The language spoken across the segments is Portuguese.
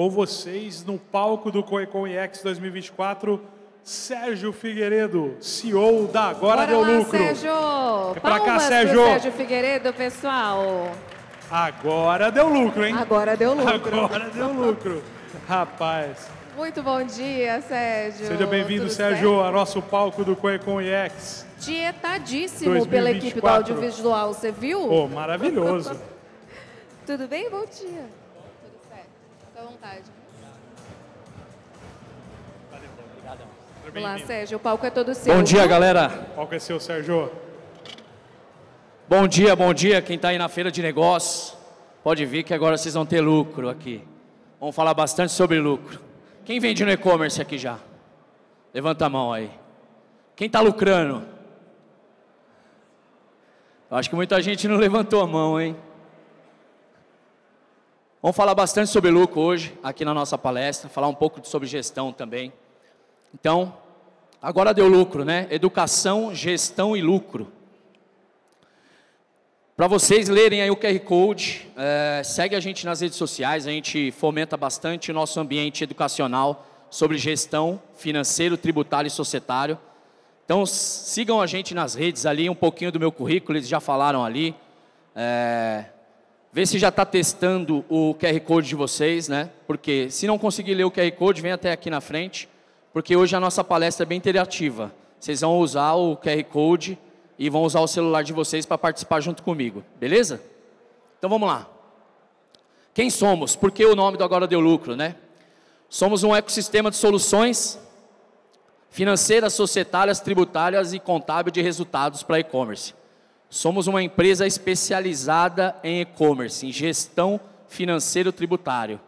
com vocês no palco do CoEconEx 2024, Sérgio Figueiredo, CEO da Agora Bora Deu lá, Lucro. Sérgio! É pra cá, Sérgio! Sérgio Figueiredo, pessoal! Agora deu lucro, hein? Agora deu lucro. Agora deu lucro. Rapaz. Muito bom dia, Sérgio. Seja bem-vindo, Sérgio, certo? ao nosso palco do Coecon IX. Dietadíssimo 2024. pela equipe do audiovisual, você viu? Pô, oh, maravilhoso. Tudo bem? Bom dia vontade. Valeu, Sérgio, o palco é todo seu. Bom dia, galera. O palco é seu, Sérgio. Bom dia, bom dia, quem está aí na feira de negócios. Pode vir que agora vocês vão ter lucro aqui. Vamos falar bastante sobre lucro. Quem vende no e-commerce aqui já? Levanta a mão aí. Quem está lucrando? acho que muita gente não levantou a mão, hein? Vamos falar bastante sobre lucro hoje, aqui na nossa palestra, falar um pouco sobre gestão também. Então, agora deu lucro, né? Educação, gestão e lucro. Para vocês lerem aí o QR Code, é, segue a gente nas redes sociais, a gente fomenta bastante o nosso ambiente educacional sobre gestão financeiro, tributário e societário. Então, sigam a gente nas redes ali, um pouquinho do meu currículo, eles já falaram ali. É, Vê se já está testando o QR Code de vocês, né? Porque se não conseguir ler o QR Code, vem até aqui na frente, porque hoje a nossa palestra é bem interativa. Vocês vão usar o QR Code e vão usar o celular de vocês para participar junto comigo, beleza? Então vamos lá. Quem somos? Por que o nome do Agora Deu Lucro, né? Somos um ecossistema de soluções financeiras, societárias, tributárias e contábil de resultados para e-commerce. Somos uma empresa especializada em e-commerce, em gestão financeiro tributário.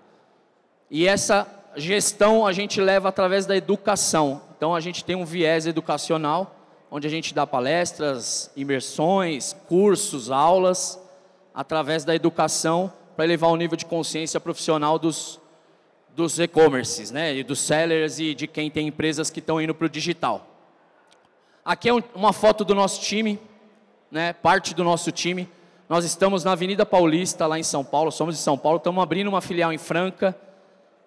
E essa gestão a gente leva através da educação. Então a gente tem um viés educacional, onde a gente dá palestras, imersões, cursos, aulas, através da educação, para elevar o nível de consciência profissional dos, dos e-commerces, né? E dos sellers e de quem tem empresas que estão indo para o digital. Aqui é um, uma foto do nosso time né, parte do nosso time. Nós estamos na Avenida Paulista, lá em São Paulo, somos de São Paulo, estamos abrindo uma filial em Franca.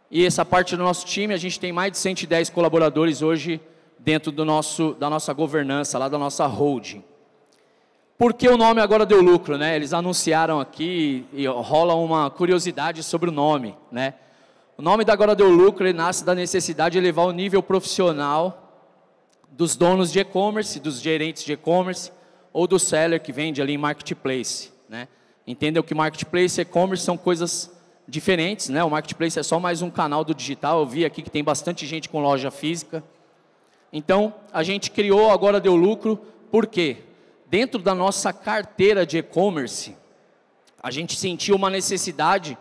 E essa parte do nosso time, a gente tem mais de 110 colaboradores hoje dentro do nosso, da nossa governança, lá da nossa holding. Por que o nome agora deu lucro, né? Eles anunciaram aqui e rola uma curiosidade sobre o nome, né? O nome da Agora Deu Lucro nasce da necessidade de elevar o nível profissional dos donos de e-commerce, dos gerentes de e-commerce, ou do seller que vende ali em marketplace. Né? que marketplace e e-commerce são coisas diferentes. Né? O marketplace é só mais um canal do digital. Eu vi aqui que tem bastante gente com loja física. Então, a gente criou, agora deu lucro. Por quê? Dentro da nossa carteira de e-commerce, a gente sentiu uma necessidade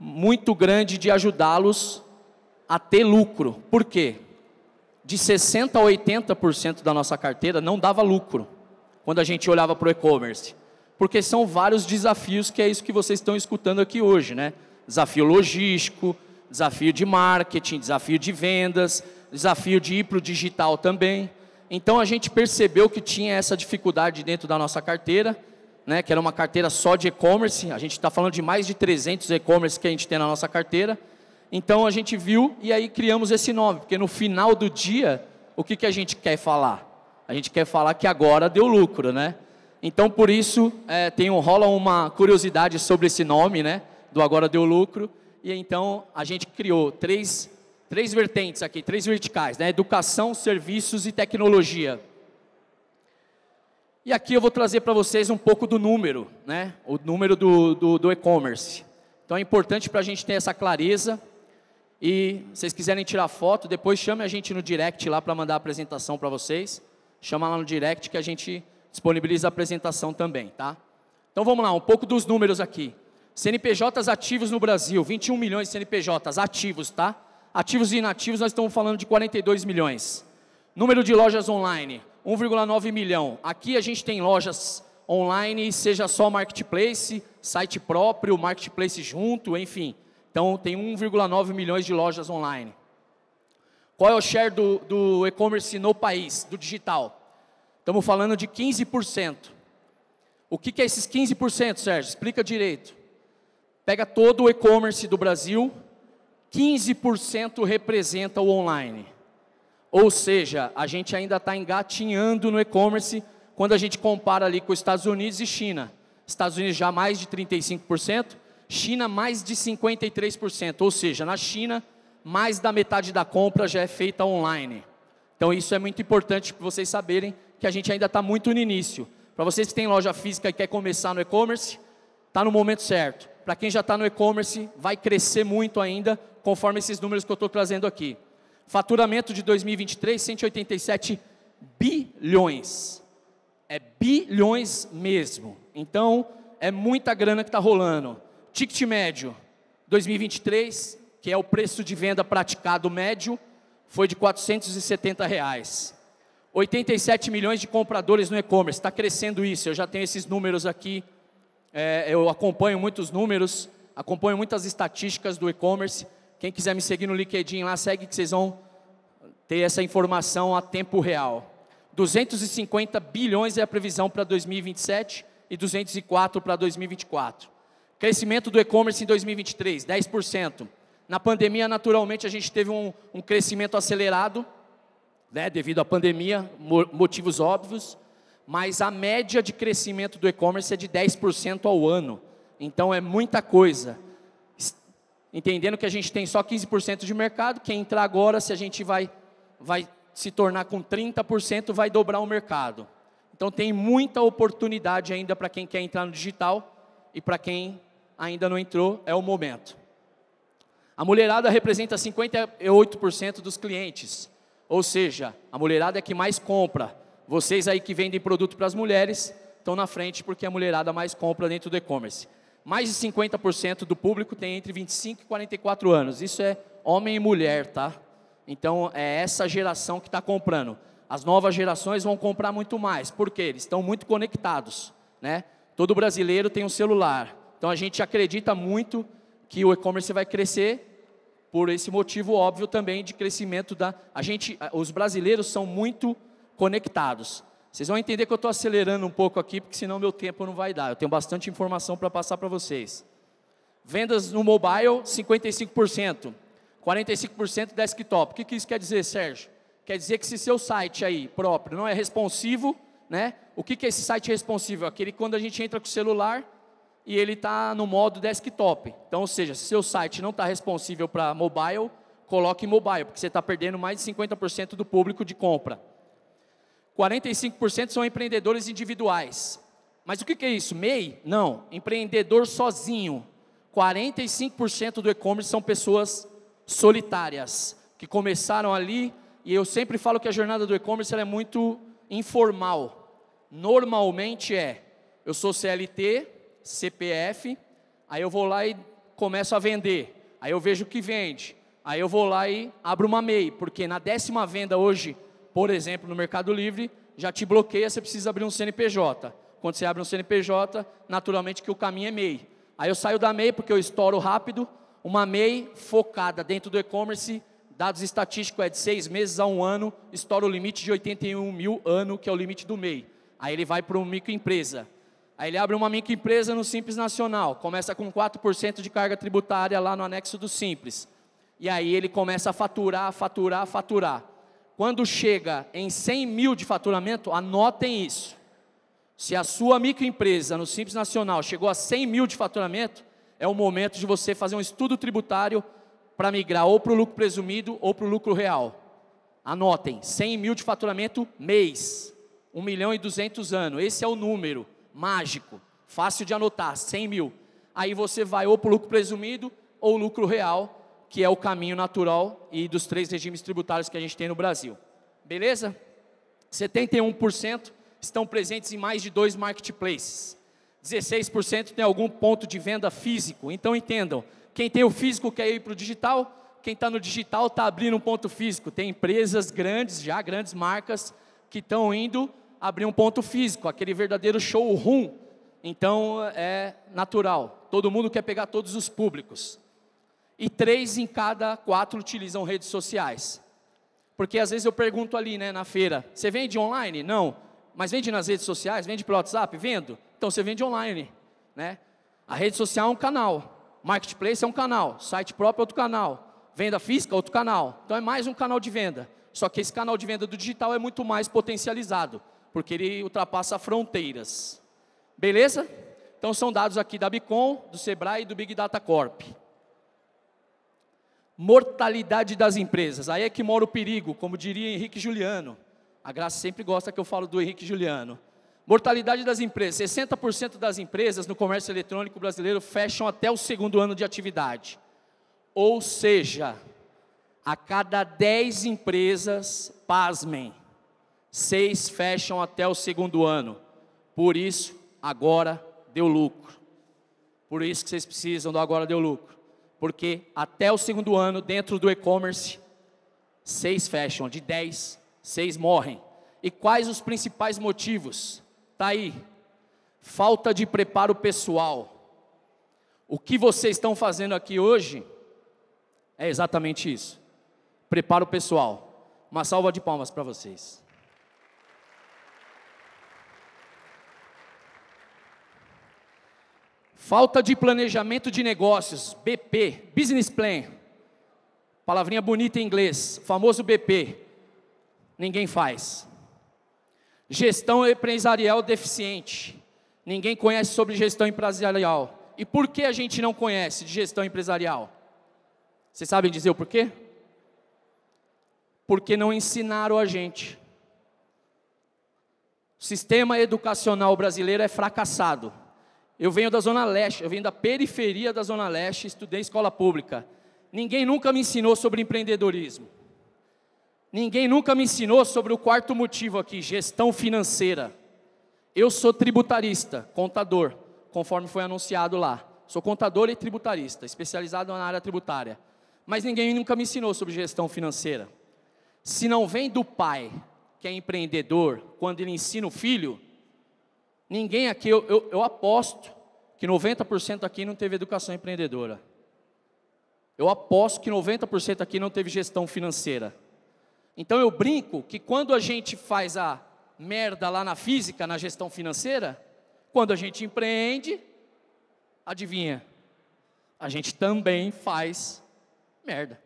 muito grande de ajudá-los a ter lucro. Por quê? De 60% a 80% da nossa carteira não dava lucro quando a gente olhava para o e-commerce? Porque são vários desafios que é isso que vocês estão escutando aqui hoje, né? Desafio logístico, desafio de marketing, desafio de vendas, desafio de ir para o digital também. Então a gente percebeu que tinha essa dificuldade dentro da nossa carteira, né? Que era uma carteira só de e-commerce. A gente está falando de mais de 300 e-commerce que a gente tem na nossa carteira. Então a gente viu e aí criamos esse nome, porque no final do dia o que, que a gente quer falar? A gente quer falar que agora deu lucro, né? Então, por isso, é, tem, rola uma curiosidade sobre esse nome, né? Do agora deu lucro. E então, a gente criou três, três vertentes aqui, três verticais, né? Educação, serviços e tecnologia. E aqui eu vou trazer para vocês um pouco do número, né? O número do, do, do e-commerce. Então, é importante para a gente ter essa clareza. E se vocês quiserem tirar foto, depois chame a gente no direct lá para mandar a apresentação para vocês chama lá no direct que a gente disponibiliza a apresentação também, tá? Então vamos lá, um pouco dos números aqui. CNPJs ativos no Brasil, 21 milhões de CNPJs ativos, tá? Ativos e inativos, nós estamos falando de 42 milhões. Número de lojas online, 1,9 milhão. Aqui a gente tem lojas online, seja só marketplace, site próprio, marketplace junto, enfim. Então tem 1,9 milhões de lojas online. Qual é o share do, do e-commerce no país, do digital? Estamos falando de 15%. O que, que é esses 15%, Sérgio? Explica direito. Pega todo o e-commerce do Brasil, 15% representa o online. Ou seja, a gente ainda está engatinhando no e-commerce quando a gente compara ali com os Estados Unidos e China. Estados Unidos já mais de 35%, China mais de 53%. Ou seja, na China mais da metade da compra já é feita online. Então isso é muito importante para vocês saberem que a gente ainda está muito no início. Para vocês que têm loja física e quer começar no e-commerce, está no momento certo. Para quem já está no e-commerce, vai crescer muito ainda, conforme esses números que eu estou trazendo aqui. Faturamento de 2023, 187 bilhões. É bilhões mesmo. Então, é muita grana que está rolando. Ticket médio, 2023, que é o preço de venda praticado médio, foi de 470 reais. 87 milhões de compradores no e-commerce, está crescendo isso, eu já tenho esses números aqui, é, eu acompanho muitos números, acompanho muitas estatísticas do e-commerce, quem quiser me seguir no LinkedIn lá, segue que vocês vão ter essa informação a tempo real. 250 bilhões é a previsão para 2027 e 204 para 2024. Crescimento do e-commerce em 2023, 10%. Na pandemia, naturalmente, a gente teve um, um crescimento acelerado, né, devido à pandemia, motivos óbvios, mas a média de crescimento do e-commerce é de 10% ao ano. Então é muita coisa. Entendendo que a gente tem só 15% de mercado, quem entrar agora, se a gente vai, vai se tornar com 30%, vai dobrar o mercado. Então tem muita oportunidade ainda para quem quer entrar no digital e para quem ainda não entrou, é o momento. A mulherada representa 58% dos clientes, ou seja, a mulherada é que mais compra. Vocês aí que vendem produto para as mulheres estão na frente porque a mulherada mais compra dentro do e-commerce. Mais de 50% do público tem entre 25 e 44 anos. Isso é homem e mulher, tá? Então é essa geração que está comprando. As novas gerações vão comprar muito mais, porque eles estão muito conectados, né? Todo brasileiro tem um celular. Então a gente acredita muito que o e-commerce vai crescer por esse motivo óbvio também de crescimento da a gente, os brasileiros são muito conectados. Vocês vão entender que eu estou acelerando um pouco aqui, porque senão meu tempo não vai dar. Eu tenho bastante informação para passar para vocês. Vendas no mobile, 55%. 45% desktop. O que, que isso quer dizer, Sérgio? Quer dizer que se seu site aí próprio não é responsivo, né? O que, que é esse site responsivo? Aquele quando a gente entra com o celular, e ele está no modo desktop. Então, ou seja, se seu site não está responsível para mobile, coloque mobile, porque você está perdendo mais de 50% do público de compra. 45% são empreendedores individuais. Mas o que, que é isso? MEI? Não, empreendedor sozinho. 45% do e-commerce são pessoas solitárias, que começaram ali, e eu sempre falo que a jornada do e-commerce é muito informal. Normalmente é, eu sou CLT, CPF, aí eu vou lá e começo a vender, aí eu vejo o que vende, aí eu vou lá e abro uma MEI, porque na décima venda hoje, por exemplo, no Mercado Livre, já te bloqueia, você precisa abrir um CNPJ. Quando você abre um CNPJ, naturalmente que o caminho é MEI. Aí eu saio da MEI porque eu estouro rápido, uma MEI focada dentro do e-commerce, dados estatísticos é de seis meses a um ano, estoura o limite de 81 mil ano, que é o limite do MEI. Aí ele vai para uma microempresa. Aí ele abre uma microempresa no Simples Nacional, começa com 4% de carga tributária lá no anexo do Simples. E aí ele começa a faturar, faturar, faturar. Quando chega em 100 mil de faturamento, anotem isso. Se a sua microempresa no Simples Nacional chegou a 100 mil de faturamento, é o momento de você fazer um estudo tributário para migrar ou para o lucro presumido ou para o lucro real. Anotem, 100 mil de faturamento mês, 1 milhão e 200 anos, esse é o número mágico, fácil de anotar, 100 mil. Aí você vai ou para o lucro presumido ou lucro real, que é o caminho natural e dos três regimes tributários que a gente tem no Brasil. Beleza? 71% estão presentes em mais de dois marketplaces. 16% tem algum ponto de venda físico. Então entendam, quem tem o físico quer ir para o digital, quem está no digital está abrindo um ponto físico. Tem empresas grandes, já grandes marcas, que estão indo abrir um ponto físico, aquele verdadeiro showroom. Então é natural. Todo mundo quer pegar todos os públicos. E três em cada quatro utilizam redes sociais. Porque às vezes eu pergunto ali, né, na feira, você vende online? Não. Mas vende nas redes sociais? Vende pelo WhatsApp? Vendo. Então você vende online, né? A rede social é um canal, marketplace é um canal, site próprio é outro canal, venda física é outro canal. Então é mais um canal de venda. Só que esse canal de venda do digital é muito mais potencializado porque ele ultrapassa fronteiras. Beleza? Então são dados aqui da Bicom, do Sebrae e do Big Data Corp. Mortalidade das empresas. Aí é que mora o perigo, como diria Henrique Juliano. A Graça sempre gosta que eu falo do Henrique Juliano. Mortalidade das empresas. 60% das empresas no comércio eletrônico brasileiro fecham até o segundo ano de atividade. Ou seja, a cada 10 empresas, pasmem, seis fecham até o segundo ano. Por isso, agora deu lucro. Por isso que vocês precisam do agora deu lucro. Porque até o segundo ano, dentro do e-commerce, seis fecham, de dez, seis morrem. E quais os principais motivos? Tá aí. Falta de preparo pessoal. O que vocês estão fazendo aqui hoje é exatamente isso. Preparo pessoal. Uma salva de palmas para vocês. Falta de planejamento de negócios, BP, business plan. Palavrinha bonita em inglês, famoso BP. Ninguém faz. Gestão empresarial deficiente. Ninguém conhece sobre gestão empresarial. E por que a gente não conhece de gestão empresarial? Vocês sabem dizer o porquê? Porque não ensinaram a gente. O sistema educacional brasileiro é fracassado. Eu venho da Zona Leste, eu venho da periferia da Zona Leste, estudei escola pública. Ninguém nunca me ensinou sobre empreendedorismo. Ninguém nunca me ensinou sobre o quarto motivo aqui, gestão financeira. Eu sou tributarista, contador, conforme foi anunciado lá. Sou contador e tributarista, especializado na área tributária. Mas ninguém nunca me ensinou sobre gestão financeira. Se não vem do pai, que é empreendedor, quando ele ensina o filho, Ninguém aqui, eu, eu, eu aposto que 90% aqui não teve educação empreendedora. Eu aposto que 90% aqui não teve gestão financeira. Então eu brinco que quando a gente faz a merda lá na física, na gestão financeira, quando a gente empreende, adivinha? A gente também faz merda.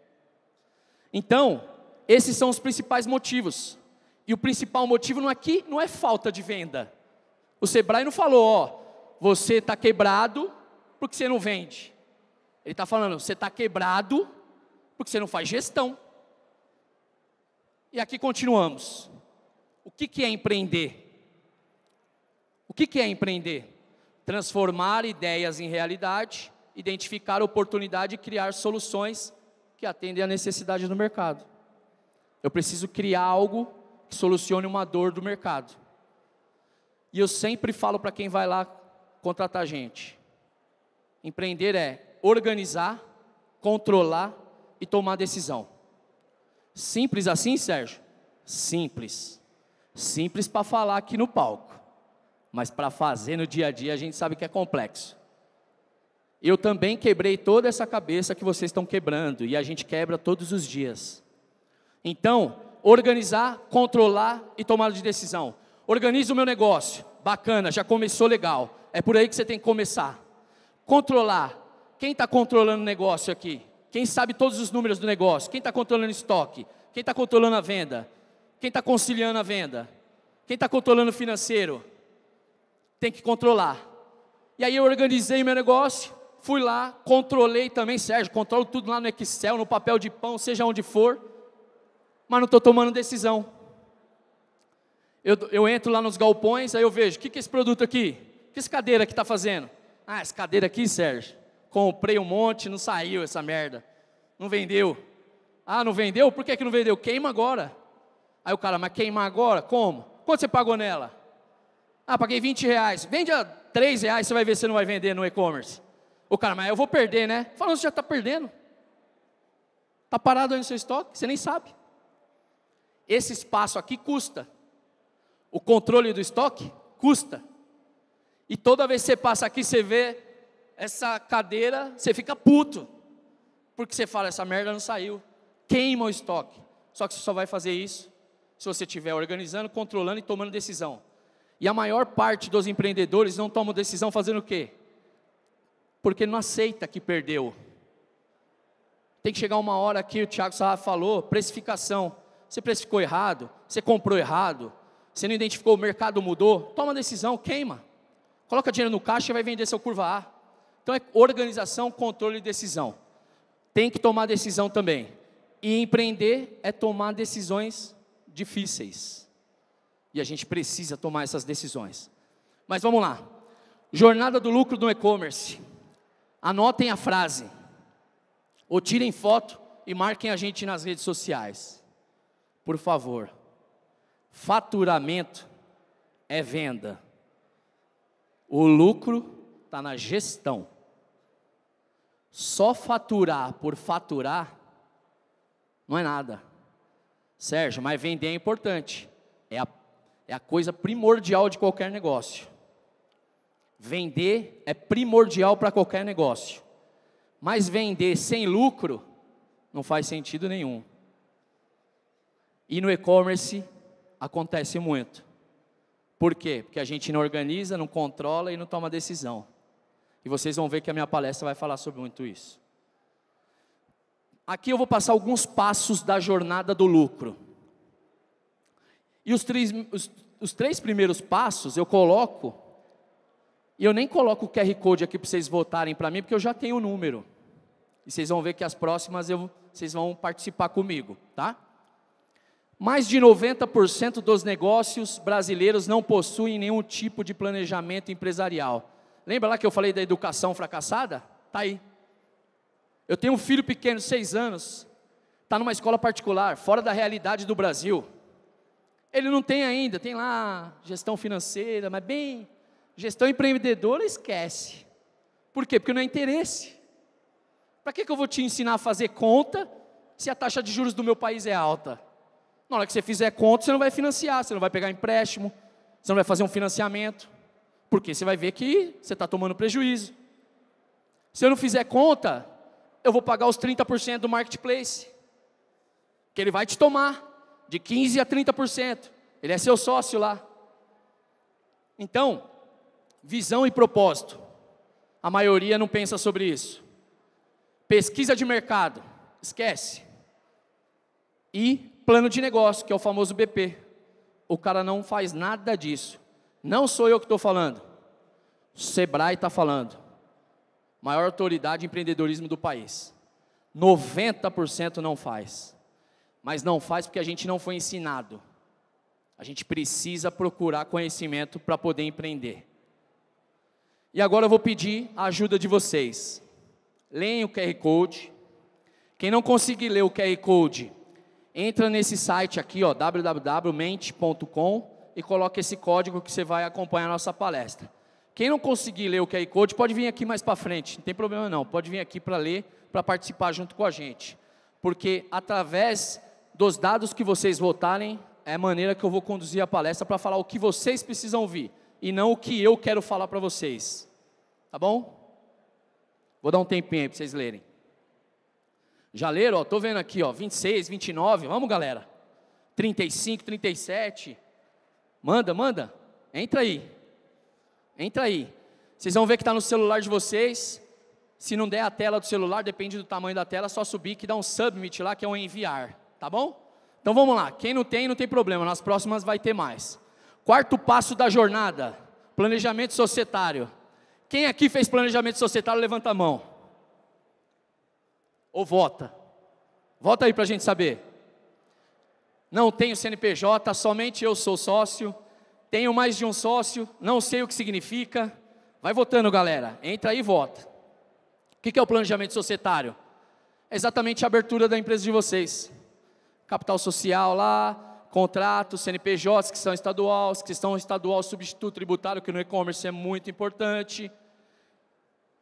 Então, esses são os principais motivos. E o principal motivo não é que não é falta de venda. O Sebrae não falou, ó, você está quebrado porque você não vende. Ele está falando, você está quebrado porque você não faz gestão. E aqui continuamos. O que, que é empreender? O que, que é empreender? Transformar ideias em realidade, identificar oportunidade e criar soluções que atendem à necessidade do mercado. Eu preciso criar algo que solucione uma dor do mercado. E eu sempre falo para quem vai lá contratar gente: empreender é organizar, controlar e tomar decisão. Simples assim, Sérgio? Simples. Simples para falar aqui no palco, mas para fazer no dia a dia a gente sabe que é complexo. Eu também quebrei toda essa cabeça que vocês estão quebrando e a gente quebra todos os dias. Então, organizar, controlar e tomar de decisão organiza o meu negócio. Bacana, já começou legal. É por aí que você tem que começar. Controlar. Quem está controlando o negócio aqui? Quem sabe todos os números do negócio? Quem está controlando o estoque? Quem está controlando a venda? Quem está conciliando a venda? Quem está controlando o financeiro? Tem que controlar. E aí eu organizei o meu negócio, fui lá, controlei também, Sérgio, controlo tudo lá no Excel, no papel de pão, seja onde for, mas não estou tomando decisão. Eu, eu entro lá nos galpões, aí eu vejo, o que, que é esse produto aqui? O que essa cadeira aqui está fazendo? Ah, essa cadeira aqui, Sérgio, comprei um monte, não saiu essa merda. Não vendeu. Ah, não vendeu? Por que, que não vendeu? Queima agora. Aí o cara, mas queimar agora? Como? Quanto você pagou nela? Ah, paguei 20 reais. Vende a 3 reais, você vai ver se não vai vender no e-commerce. O cara, mas eu vou perder, né? Falando, você já está perdendo. Está parado aí no seu estoque, você nem sabe. Esse espaço aqui custa o controle do estoque custa. E toda vez que você passa aqui, você vê essa cadeira, você fica puto. Porque você fala, essa merda não saiu. Queima o estoque. Só que você só vai fazer isso se você estiver organizando, controlando e tomando decisão. E a maior parte dos empreendedores não toma decisão fazendo o quê? Porque não aceita que perdeu. Tem que chegar uma hora aqui, o Thiago Sarra falou, precificação. Você precificou errado, você comprou errado, você não identificou, o mercado mudou, toma decisão, queima. Coloca dinheiro no caixa e vai vender seu curva A. Então é organização, controle e decisão. Tem que tomar decisão também. E empreender é tomar decisões difíceis. E a gente precisa tomar essas decisões. Mas vamos lá. Jornada do lucro no e-commerce. Anotem a frase. Ou tirem foto e marquem a gente nas redes sociais. Por favor. Faturamento é venda. O lucro está na gestão. Só faturar por faturar não é nada. Sérgio, mas vender é importante. É a, é a coisa primordial de qualquer negócio. Vender é primordial para qualquer negócio. Mas vender sem lucro não faz sentido nenhum. E no e-commerce acontece muito. Por quê? Porque a gente não organiza, não controla e não toma decisão. E vocês vão ver que a minha palestra vai falar sobre muito isso. Aqui eu vou passar alguns passos da jornada do lucro. E os três, os, os três primeiros passos eu coloco, e eu nem coloco o QR Code aqui para vocês votarem para mim, porque eu já tenho o número. E vocês vão ver que as próximas eu, vocês vão participar comigo, tá? Mais de 90% dos negócios brasileiros não possuem nenhum tipo de planejamento empresarial. Lembra lá que eu falei da educação fracassada? Tá aí. Eu tenho um filho pequeno, seis anos, está numa escola particular, fora da realidade do Brasil. Ele não tem ainda, tem lá gestão financeira, mas bem, gestão empreendedora esquece. Por quê? Porque não é interesse. Para que, que eu vou te ensinar a fazer conta se a taxa de juros do meu país é alta? Na hora que você fizer conta, você não vai financiar, você não vai pegar empréstimo, você não vai fazer um financiamento, porque você vai ver que você está tomando prejuízo. Se eu não fizer conta, eu vou pagar os 30% do marketplace, que ele vai te tomar, de 15% a 30%, ele é seu sócio lá. Então, visão e propósito, a maioria não pensa sobre isso. Pesquisa de mercado, esquece. E plano de negócio, que é o famoso BP. O cara não faz nada disso. Não sou eu que estou falando. O Sebrae está falando. Maior autoridade em empreendedorismo do país. 90% não faz. Mas não faz porque a gente não foi ensinado. A gente precisa procurar conhecimento para poder empreender. E agora eu vou pedir a ajuda de vocês. Leem o QR Code. Quem não conseguir ler o QR Code, entra nesse site aqui, ó, www.mente.com e coloca esse código que você vai acompanhar a nossa palestra. Quem não conseguir ler o QR Code, pode vir aqui mais para frente, não tem problema não. Pode vir aqui para ler, para participar junto com a gente. Porque através dos dados que vocês votarem, é a maneira que eu vou conduzir a palestra para falar o que vocês precisam ouvir e não o que eu quero falar para vocês. Tá bom? Vou dar um tempinho aí para vocês lerem. Já leram? Estou vendo aqui, ó, 26, 29. Vamos, galera. 35, 37. Manda, manda. Entra aí. Entra aí. Vocês vão ver que está no celular de vocês. Se não der a tela do celular, depende do tamanho da tela, é só subir que dá um submit lá, que é um enviar. Tá bom? Então vamos lá. Quem não tem, não tem problema. Nas próximas vai ter mais. Quarto passo da jornada: planejamento societário. Quem aqui fez planejamento societário, levanta a mão ou vota? Vota aí para a gente saber. Não tenho CNPJ, somente eu sou sócio. Tenho mais de um sócio, não sei o que significa. Vai votando, galera. Entra aí e vota. O que é o planejamento societário? É exatamente a abertura da empresa de vocês. Capital social lá, contratos, CNPJs que são estaduais, que estão estadual substituto tributário, que no e-commerce é muito importante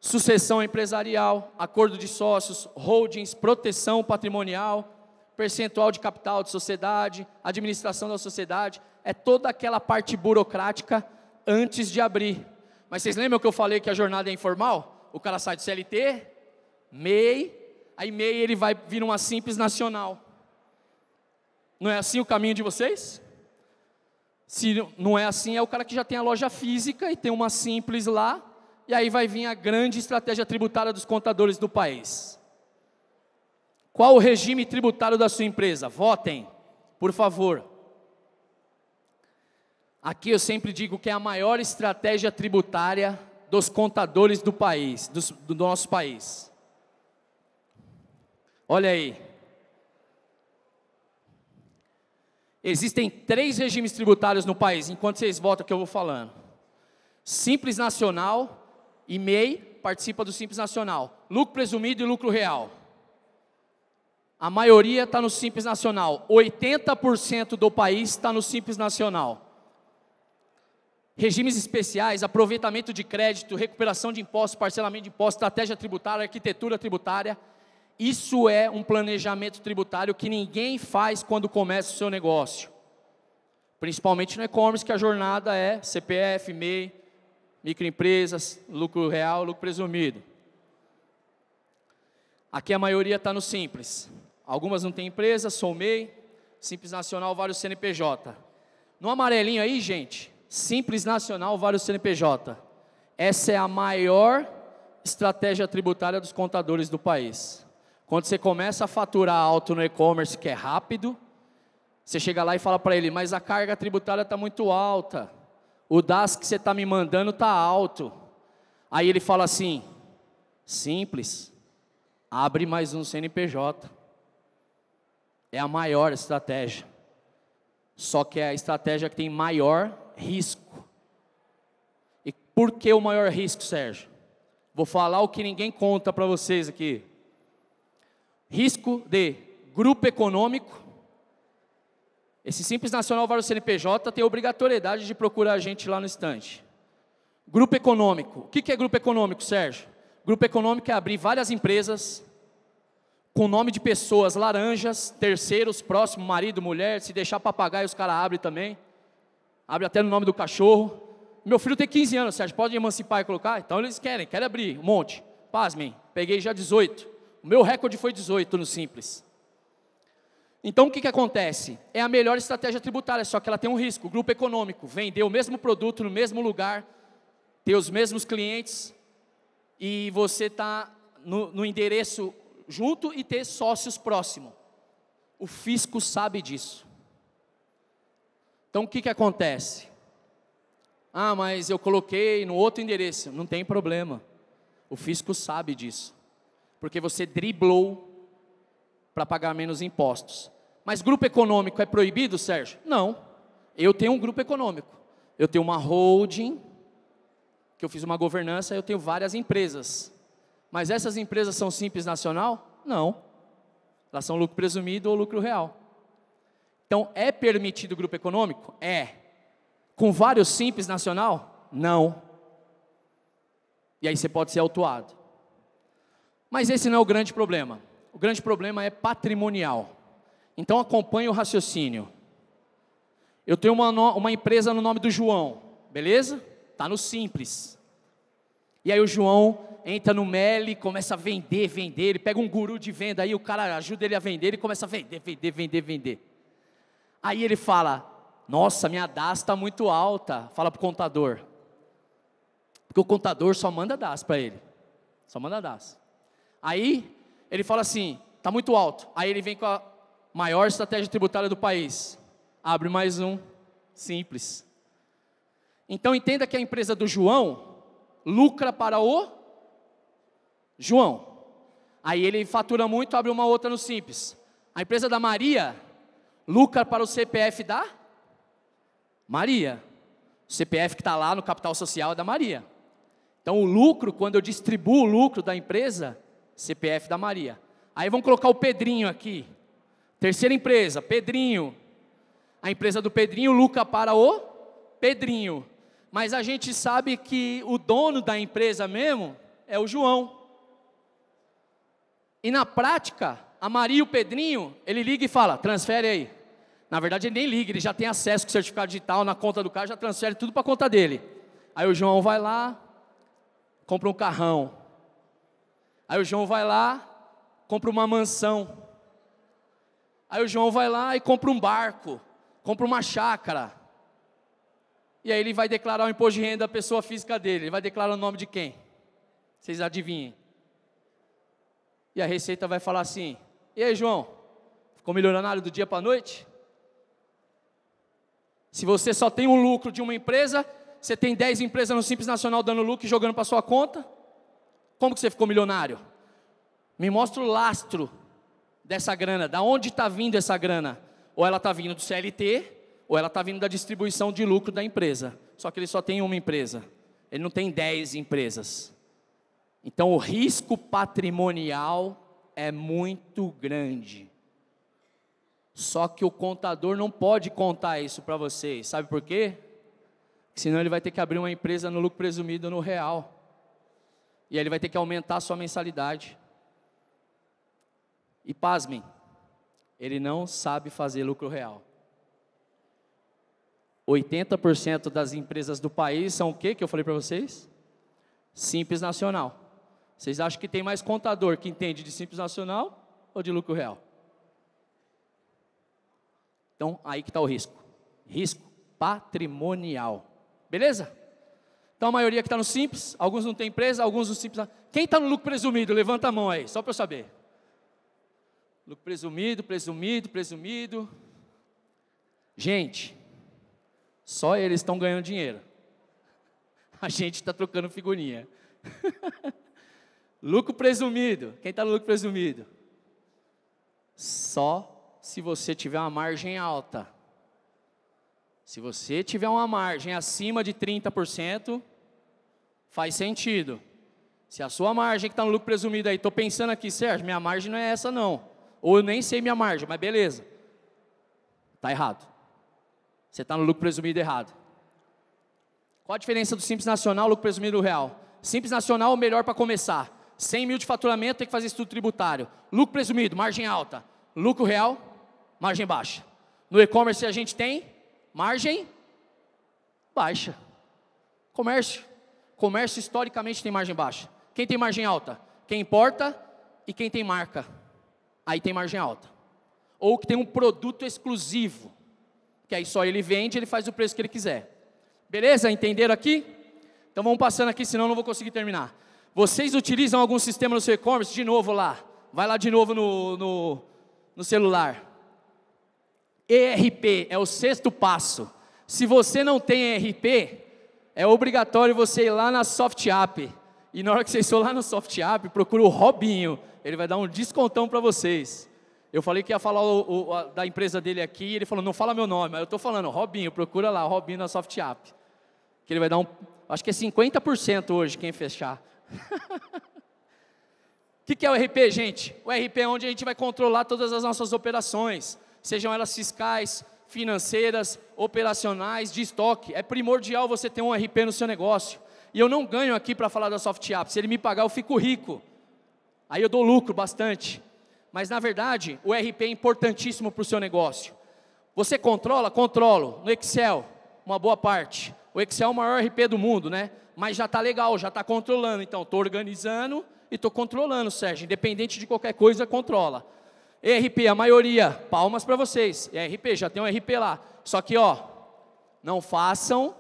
sucessão empresarial, acordo de sócios, holdings, proteção patrimonial, percentual de capital de sociedade, administração da sociedade, é toda aquela parte burocrática antes de abrir. Mas vocês lembram que eu falei que a jornada é informal? O cara sai do CLT, MEI, aí MEI ele vai vir uma simples nacional. Não é assim o caminho de vocês? Se não é assim, é o cara que já tem a loja física e tem uma simples lá, e aí vai vir a grande estratégia tributária dos contadores do país. Qual o regime tributário da sua empresa? Votem, por favor. Aqui eu sempre digo que é a maior estratégia tributária dos contadores do país, do, do nosso país. Olha aí. Existem três regimes tributários no país, enquanto vocês votam que eu vou falando. Simples nacional, e MEI participa do Simples Nacional. Lucro presumido e lucro real. A maioria está no Simples Nacional. 80% do país está no Simples Nacional. Regimes especiais, aproveitamento de crédito, recuperação de impostos, parcelamento de impostos, estratégia tributária, arquitetura tributária. Isso é um planejamento tributário que ninguém faz quando começa o seu negócio. Principalmente no e-commerce, que a jornada é CPF, MEI, microempresas, lucro real, lucro presumido. Aqui a maioria está no Simples. Algumas não têm empresa, Somei, Simples Nacional, vários CNPJ. No amarelinho aí, gente, Simples Nacional, vários CNPJ. Essa é a maior estratégia tributária dos contadores do país. Quando você começa a faturar alto no e-commerce, que é rápido, você chega lá e fala para ele, mas a carga tributária está muito alta o das que você está me mandando está alto. Aí ele fala assim: simples, abre mais um CNPJ. É a maior estratégia. Só que é a estratégia que tem maior risco. E por que o maior risco, Sérgio? Vou falar o que ninguém conta para vocês aqui. Risco de grupo econômico esse Simples Nacional Vale CNPJ tem a obrigatoriedade de procurar a gente lá no estande. Grupo econômico. O que é grupo econômico, Sérgio? Grupo econômico é abrir várias empresas com nome de pessoas, laranjas, terceiros, próximo, marido, mulher, se deixar papagaio, os caras abrem também. Abre até no nome do cachorro. Meu filho tem 15 anos, Sérgio, pode emancipar e colocar? Então eles querem, querem abrir um monte. Pasmem, peguei já 18. O meu recorde foi 18 no Simples. Então o que, que acontece? É a melhor estratégia tributária, só que ela tem um risco. Grupo econômico, vender o mesmo produto no mesmo lugar, ter os mesmos clientes e você está no, no endereço junto e ter sócios próximo. O fisco sabe disso. Então o que, que acontece? Ah, mas eu coloquei no outro endereço. Não tem problema. O fisco sabe disso. Porque você driblou para pagar menos impostos. Mas grupo econômico é proibido, Sérgio? Não. Eu tenho um grupo econômico. Eu tenho uma holding, que eu fiz uma governança, eu tenho várias empresas. Mas essas empresas são simples nacional? Não. Elas são lucro presumido ou lucro real. Então, é permitido grupo econômico? É. Com vários simples nacional? Não. E aí você pode ser autuado. Mas esse não é o grande problema. O grande problema é patrimonial. Então acompanhe o raciocínio. Eu tenho uma, uma empresa no nome do João, beleza? Tá no simples. E aí o João entra no Meli, começa a vender, vender. Ele pega um guru de venda aí, o cara ajuda ele a vender, ele começa a vender, vender, vender, vender. Aí ele fala: Nossa, minha DAS está muito alta. Fala para o contador. Porque o contador só manda DAS para ele. Só manda DAS. Aí ele fala assim: Está muito alto. Aí ele vem com a maior estratégia tributária do país. Abre mais um, simples. Então entenda que a empresa do João lucra para o João. Aí ele fatura muito, abre uma outra no simples. A empresa da Maria lucra para o CPF da Maria. O CPF que está lá no capital social é da Maria. Então o lucro, quando eu distribuo o lucro da empresa, CPF da Maria. Aí vamos colocar o Pedrinho aqui. Terceira empresa, Pedrinho. A empresa do Pedrinho lucra para o Pedrinho. Mas a gente sabe que o dono da empresa mesmo é o João. E na prática, a Maria e o Pedrinho, ele liga e fala: transfere aí. Na verdade, ele nem liga, ele já tem acesso com o certificado digital na conta do cara, já transfere tudo para a conta dele. Aí o João vai lá, compra um carrão. Aí o João vai lá, compra uma mansão. Aí o João vai lá e compra um barco, compra uma chácara. E aí ele vai declarar o imposto de renda da pessoa física dele. Ele vai declarar o nome de quem? Vocês adivinhem. E a Receita vai falar assim: E aí, João? Ficou milionário do dia para a noite? Se você só tem um lucro de uma empresa, você tem 10 empresas no Simples Nacional dando lucro e jogando para sua conta? Como que você ficou milionário? Me mostra o lastro dessa grana? Da onde está vindo essa grana? Ou ela está vindo do CLT, ou ela está vindo da distribuição de lucro da empresa. Só que ele só tem uma empresa. Ele não tem 10 empresas. Então o risco patrimonial é muito grande. Só que o contador não pode contar isso para vocês. Sabe por quê? Senão ele vai ter que abrir uma empresa no lucro presumido no real. E aí ele vai ter que aumentar a sua mensalidade. E pasmem, ele não sabe fazer lucro real. 80% das empresas do país são o que que eu falei para vocês? Simples nacional. Vocês acham que tem mais contador que entende de simples nacional ou de lucro real? Então, aí que está o risco. Risco patrimonial. Beleza? Então, a maioria que está no simples, alguns não tem empresa, alguns no simples. Quem está no lucro presumido? Levanta a mão aí, só para eu saber. Lucro Presumido, presumido, presumido. Gente, só eles estão ganhando dinheiro. A gente está trocando figurinha. lucro presumido. Quem está no lucro presumido? Só se você tiver uma margem alta. Se você tiver uma margem acima de 30%, faz sentido. Se a sua margem que está no lucro presumido aí, estou pensando aqui, Sérgio, minha margem não é essa não. Ou eu nem sei minha margem, mas beleza. Está errado. Você está no lucro presumido errado. Qual a diferença do simples nacional, lucro presumido real? Simples nacional é o melhor para começar. 100 mil de faturamento, tem que fazer estudo tributário. Lucro presumido, margem alta. Lucro real, margem baixa. No e-commerce a gente tem margem baixa. Comércio. Comércio historicamente tem margem baixa. Quem tem margem alta? Quem importa e quem tem marca aí tem margem alta. Ou que tem um produto exclusivo, que aí só ele vende, ele faz o preço que ele quiser. Beleza? Entenderam aqui? Então vamos passando aqui, senão eu não vou conseguir terminar. Vocês utilizam algum sistema no seu e-commerce? De novo lá. Vai lá de novo no, no, no celular. ERP é o sexto passo. Se você não tem ERP, é obrigatório você ir lá na Soft App. E na hora que vocês for lá no Soft App, procura o Robinho ele vai dar um descontão para vocês. Eu falei que ia falar o, o, a, da empresa dele aqui, e ele falou, não fala meu nome, mas eu estou falando, Robinho, procura lá, Robinho na Soft App. Que ele vai dar um, acho que é 50% hoje, quem fechar. O que, que é o RP, gente? O RP é onde a gente vai controlar todas as nossas operações, sejam elas fiscais, financeiras, operacionais, de estoque. É primordial você ter um RP no seu negócio. E eu não ganho aqui para falar da Soft App, Se ele me pagar, eu fico rico. Aí eu dou lucro bastante. Mas na verdade, o RP é importantíssimo para o seu negócio. Você controla? Controlo. No Excel, uma boa parte. O Excel é o maior RP do mundo, né? Mas já está legal, já está controlando. Então, estou organizando e estou controlando, Sérgio. Independente de qualquer coisa, controla. ERP, a maioria, palmas para vocês. ERP, é já tem um RP lá. Só que, ó, não façam,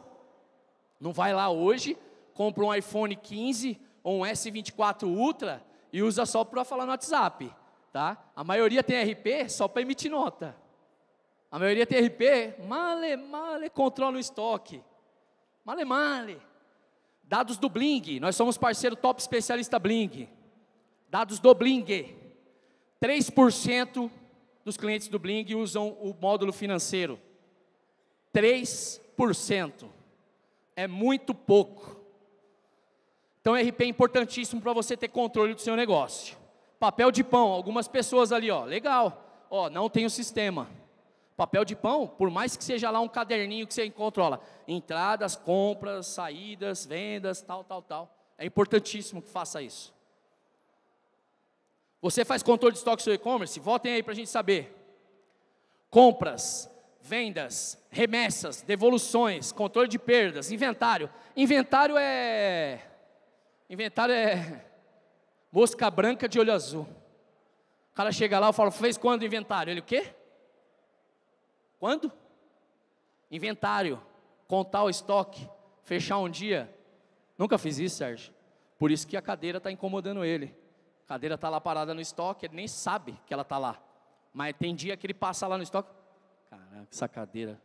não vai lá hoje, compra um iPhone 15 ou um S24 Ultra e usa só para falar no WhatsApp, tá? A maioria tem RP só para emitir nota. A maioria tem RP, male, male, controla o estoque. Male, male. Dados do Bling, nós somos parceiro top especialista Bling. Dados do Bling. 3% dos clientes do Bling usam o módulo financeiro. 3%. É muito pouco. Então, RP é importantíssimo para você ter controle do seu negócio. Papel de pão, algumas pessoas ali, ó, legal, ó, não tem o sistema. Papel de pão, por mais que seja lá um caderninho que você controla, entradas, compras, saídas, vendas, tal, tal, tal. É importantíssimo que faça isso. Você faz controle de estoque do seu e-commerce? Votem aí para a gente saber. Compras, vendas, remessas, devoluções, controle de perdas, inventário. Inventário é Inventário é mosca branca de olho azul. O cara chega lá, eu falo, fez quando o inventário? Ele, o quê? Quando? Inventário, contar o estoque, fechar um dia. Nunca fiz isso, Sérgio. Por isso que a cadeira está incomodando ele. A cadeira está lá parada no estoque, ele nem sabe que ela está lá. Mas tem dia que ele passa lá no estoque. Caraca, essa cadeira.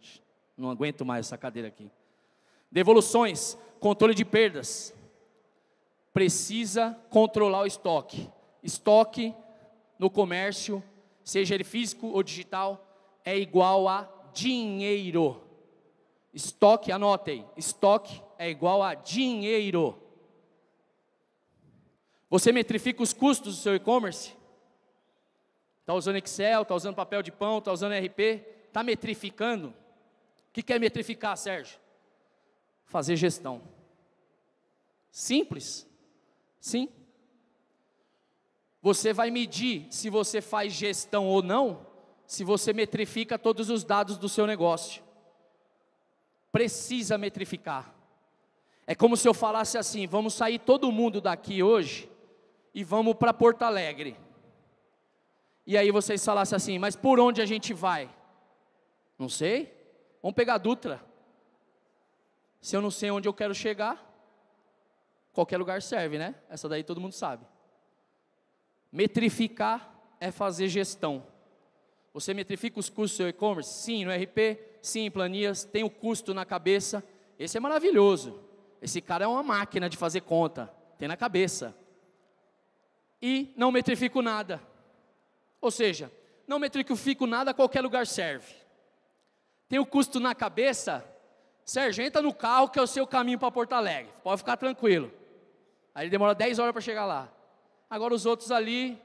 Não aguento mais essa cadeira aqui. Devoluções, controle de perdas precisa controlar o estoque. Estoque no comércio, seja ele físico ou digital, é igual a dinheiro. Estoque, anotem, estoque é igual a dinheiro. Você metrifica os custos do seu e-commerce? Está usando Excel, está usando papel de pão, está usando RP, está metrificando. O que quer é metrificar, Sérgio? Fazer gestão. Simples. Sim. Você vai medir se você faz gestão ou não, se você metrifica todos os dados do seu negócio. Precisa metrificar. É como se eu falasse assim: vamos sair todo mundo daqui hoje e vamos para Porto Alegre. E aí vocês falassem assim: mas por onde a gente vai? Não sei. Vamos pegar a Dutra. Se eu não sei onde eu quero chegar, qualquer lugar serve, né? Essa daí todo mundo sabe. Metrificar é fazer gestão. Você metrifica os custos do seu e-commerce? Sim, no RP, sim, em planilhas, tem o custo na cabeça. Esse é maravilhoso. Esse cara é uma máquina de fazer conta, tem na cabeça. E não metrifico nada. Ou seja, não metrifico nada, qualquer lugar serve. Tem o custo na cabeça, Sérgio, entra no carro que é o seu caminho para Porto Alegre. Pode ficar tranquilo. Aí ele demora 10 horas para chegar lá. Agora os outros ali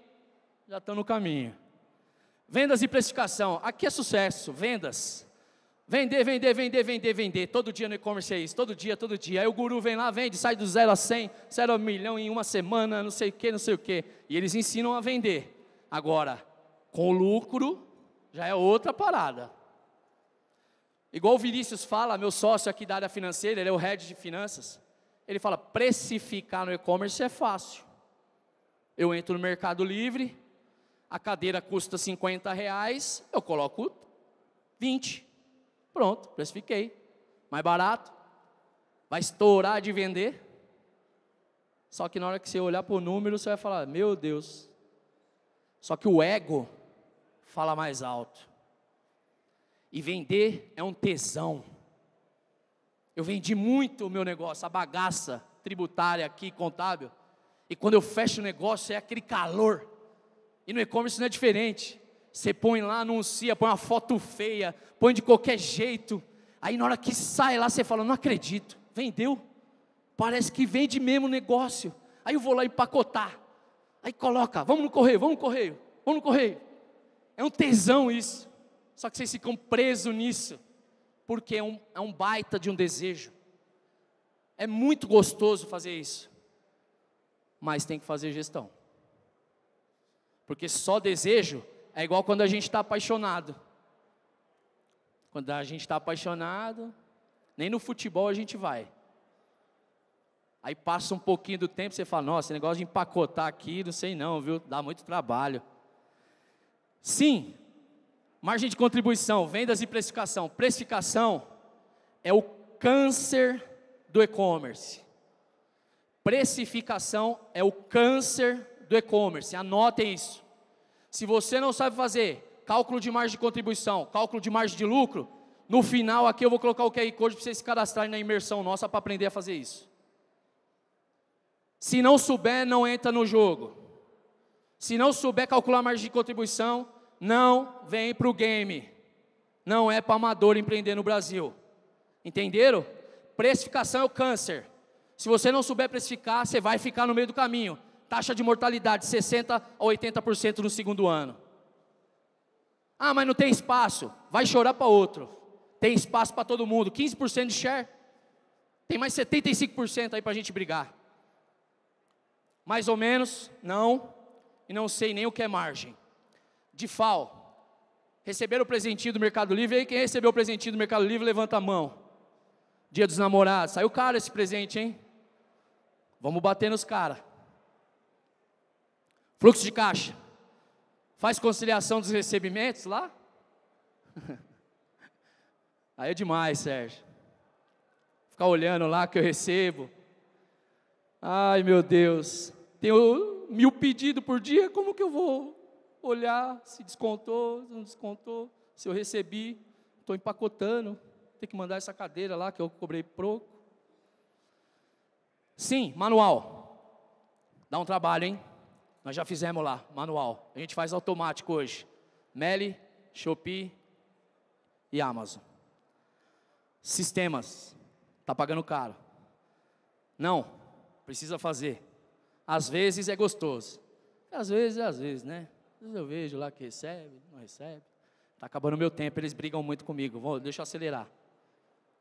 já estão no caminho. Vendas e precificação. Aqui é sucesso, vendas. Vender, vender, vender, vender, vender. Todo dia no e-commerce é isso, todo dia, todo dia. Aí o guru vem lá, vende, sai do zero a cem, zero a milhão em uma semana, não sei o que, não sei o que. E eles ensinam a vender. Agora, com lucro, já é outra parada. Igual o Vinícius fala, meu sócio aqui da área financeira, ele é o head de finanças. Ele fala: precificar no e-commerce é fácil. Eu entro no Mercado Livre, a cadeira custa 50 reais, eu coloco 20. Pronto, precifiquei. Mais barato. Vai estourar de vender. Só que na hora que você olhar para o número, você vai falar: Meu Deus. Só que o ego fala mais alto. E vender é um tesão. Eu vendi muito o meu negócio, a bagaça tributária aqui, contábil. E quando eu fecho o negócio, é aquele calor. E no e-commerce não é diferente. Você põe lá, anuncia, põe uma foto feia, põe de qualquer jeito. Aí na hora que sai lá, você fala: Não acredito, vendeu. Parece que vende mesmo o negócio. Aí eu vou lá empacotar. Aí coloca: Vamos no correio, vamos no correio, vamos no correio. É um tesão isso. Só que vocês ficam presos nisso porque é um, é um baita de um desejo. É muito gostoso fazer isso, mas tem que fazer gestão. Porque só desejo é igual quando a gente está apaixonado. Quando a gente está apaixonado, nem no futebol a gente vai. Aí passa um pouquinho do tempo, você fala, nossa, esse negócio de empacotar aqui, não sei não, viu? Dá muito trabalho. Sim, Margem de contribuição, vendas e precificação. Precificação é o câncer do e-commerce. Precificação é o câncer do e-commerce. Anotem isso. Se você não sabe fazer cálculo de margem de contribuição, cálculo de margem de lucro, no final aqui eu vou colocar o QR Code para vocês se cadastrarem na imersão nossa para aprender a fazer isso. Se não souber, não entra no jogo. Se não souber calcular margem de contribuição, não vem para o game. Não é para amador empreender no Brasil. Entenderam? Precificação é o câncer. Se você não souber precificar, você vai ficar no meio do caminho. Taxa de mortalidade 60 a 80% no segundo ano. Ah, mas não tem espaço. Vai chorar para outro. Tem espaço para todo mundo. 15% de share. Tem mais 75% aí para a gente brigar. Mais ou menos? Não. E não sei nem o que é margem de FAO. Receberam o presentinho do Mercado Livre, aí quem recebeu o presentinho do Mercado Livre, levanta a mão. Dia dos namorados, saiu caro esse presente, hein? Vamos bater nos caras. Fluxo de caixa. Faz conciliação dos recebimentos lá? Aí é demais, Sérgio. Ficar olhando lá que eu recebo. Ai, meu Deus. Tenho mil pedidos por dia, como que eu vou olhar se descontou, não descontou, se eu recebi, estou empacotando, tem que mandar essa cadeira lá que eu cobrei pouco. Sim, manual. Dá um trabalho, hein? Nós já fizemos lá, manual. A gente faz automático hoje. Meli, Shopee e Amazon. Sistemas. Está pagando caro. Não, precisa fazer. Às vezes é gostoso. Às vezes é às vezes, né? vezes eu vejo lá que recebe, não recebe. Está acabando o meu tempo, eles brigam muito comigo. Vou, deixa eu acelerar.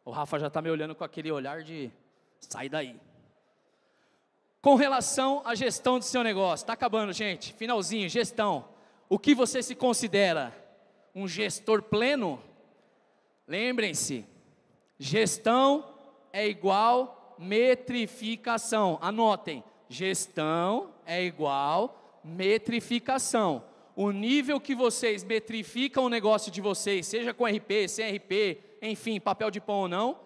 O Rafa já está me olhando com aquele olhar de sai daí. Com relação à gestão do seu negócio, está acabando, gente. Finalzinho, gestão. O que você se considera um gestor pleno? Lembrem-se, gestão é igual metrificação. Anotem, gestão é igual metrificação o nível que vocês metrificam o negócio de vocês, seja com RP, sem RP, enfim, papel de pão ou não,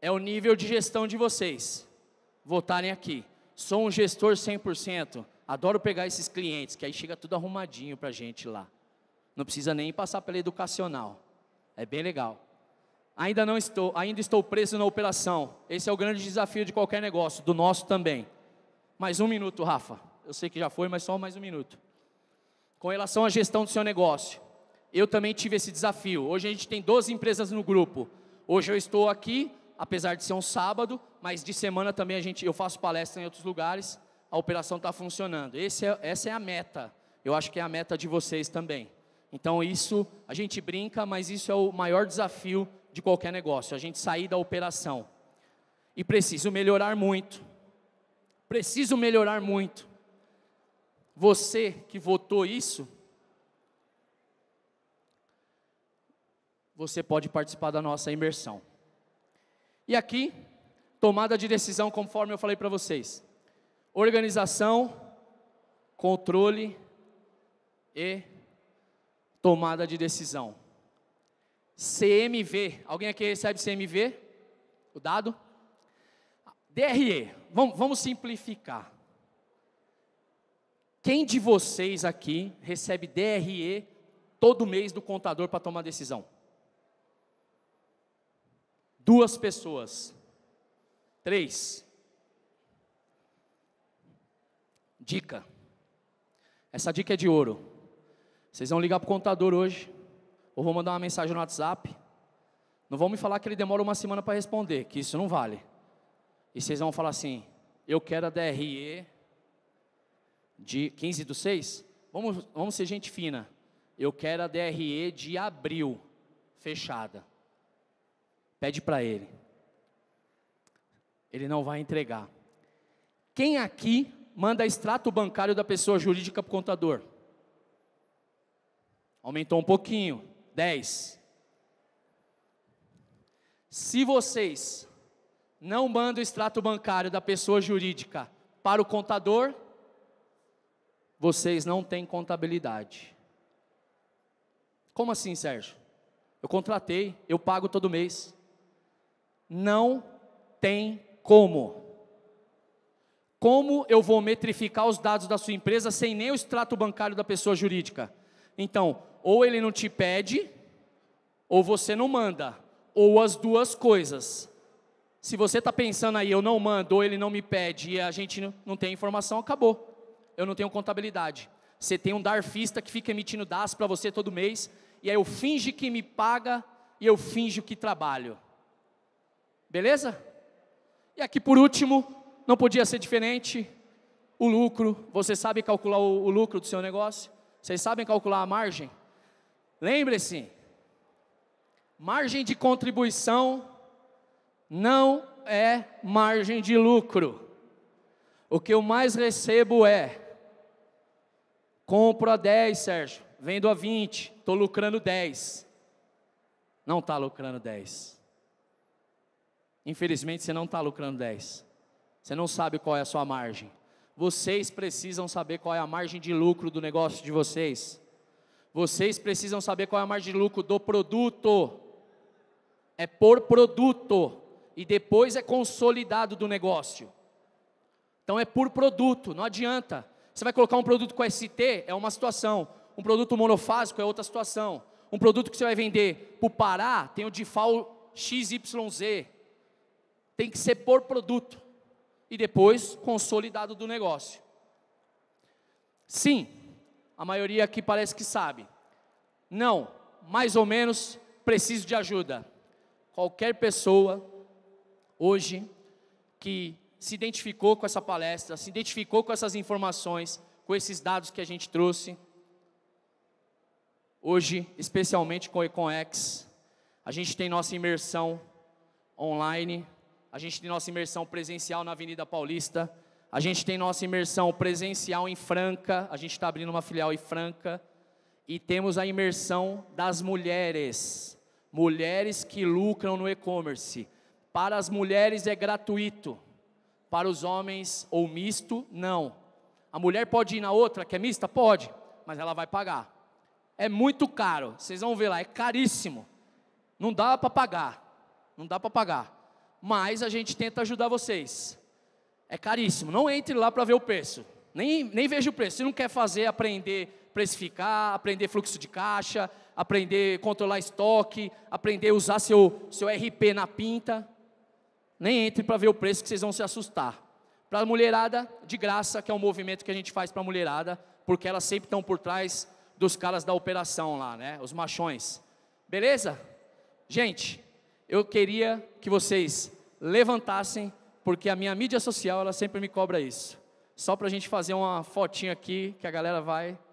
é o nível de gestão de vocês. Votarem aqui. Sou um gestor 100%. Adoro pegar esses clientes, que aí chega tudo arrumadinho para a gente lá. Não precisa nem passar pela educacional. É bem legal. Ainda não estou, ainda estou preso na operação. Esse é o grande desafio de qualquer negócio, do nosso também. Mais um minuto, Rafa. Eu sei que já foi, mas só mais um minuto com relação à gestão do seu negócio. Eu também tive esse desafio. Hoje a gente tem 12 empresas no grupo. Hoje eu estou aqui, apesar de ser um sábado, mas de semana também a gente, eu faço palestra em outros lugares. A operação está funcionando. É, essa é a meta. Eu acho que é a meta de vocês também. Então isso a gente brinca, mas isso é o maior desafio de qualquer negócio. A gente sair da operação. E preciso melhorar muito. Preciso melhorar muito. Você que votou isso, você pode participar da nossa imersão. E aqui, tomada de decisão, conforme eu falei para vocês: organização, controle e tomada de decisão. CMV, alguém aqui recebe CMV? O dado? DRE, vamos, vamos simplificar. Quem de vocês aqui recebe DRE todo mês do contador para tomar decisão? Duas pessoas. Três. Dica. Essa dica é de ouro. Vocês vão ligar para o contador hoje, ou vão mandar uma mensagem no WhatsApp. Não vão me falar que ele demora uma semana para responder, que isso não vale. E vocês vão falar assim: eu quero a DRE de 15 do 6? Vamos, vamos ser gente fina. Eu quero a DRE de abril, fechada. Pede para ele. Ele não vai entregar. Quem aqui manda extrato bancário da pessoa jurídica para o contador? Aumentou um pouquinho, 10. Se vocês não mandam extrato bancário da pessoa jurídica para o contador, vocês não têm contabilidade. Como assim, Sérgio? Eu contratei, eu pago todo mês. Não tem como. Como eu vou metrificar os dados da sua empresa sem nem o extrato bancário da pessoa jurídica? Então, ou ele não te pede, ou você não manda, ou as duas coisas. Se você está pensando aí, eu não mando, ou ele não me pede e a gente não tem informação, acabou eu não tenho contabilidade. Você tem um darfista que fica emitindo DAS para você todo mês, e aí eu finge que me paga e eu finjo que trabalho. Beleza? E aqui por último, não podia ser diferente, o lucro. Você sabe calcular o, o lucro do seu negócio? Vocês sabem calcular a margem? Lembre-se, margem de contribuição não é margem de lucro. O que eu mais recebo é Compro a 10, Sérgio. Vendo a 20. Estou lucrando 10. Não está lucrando 10. Infelizmente, você não está lucrando 10. Você não sabe qual é a sua margem. Vocês precisam saber qual é a margem de lucro do negócio de vocês. Vocês precisam saber qual é a margem de lucro do produto. É por produto. E depois é consolidado do negócio. Então é por produto, não adianta. Você vai colocar um produto com ST, é uma situação. Um produto monofásico é outra situação. Um produto que você vai vender para o Pará tem o DIFAL XYZ. Tem que ser por produto. E depois, consolidado do negócio. Sim, a maioria aqui parece que sabe. Não, mais ou menos, preciso de ajuda. Qualquer pessoa, hoje, que se identificou com essa palestra, se identificou com essas informações, com esses dados que a gente trouxe. Hoje, especialmente com o Econex, a gente tem nossa imersão online, a gente tem nossa imersão presencial na Avenida Paulista, a gente tem nossa imersão presencial em Franca, a gente está abrindo uma filial em Franca, e temos a imersão das mulheres, mulheres que lucram no e-commerce. Para as mulheres é gratuito. Para os homens ou misto, não. A mulher pode ir na outra que é mista? Pode, mas ela vai pagar. É muito caro, vocês vão ver lá, é caríssimo. Não dá para pagar, não dá para pagar. Mas a gente tenta ajudar vocês. É caríssimo, não entre lá para ver o preço. Nem, nem veja o preço. Se não quer fazer, aprender precificar, aprender fluxo de caixa, aprender controlar estoque, aprender usar seu, seu RP na pinta nem entre para ver o preço que vocês vão se assustar. Para a mulherada, de graça, que é um movimento que a gente faz para a mulherada, porque elas sempre estão por trás dos caras da operação lá, né? Os machões. Beleza? Gente, eu queria que vocês levantassem, porque a minha mídia social, ela sempre me cobra isso. Só para a gente fazer uma fotinha aqui, que a galera vai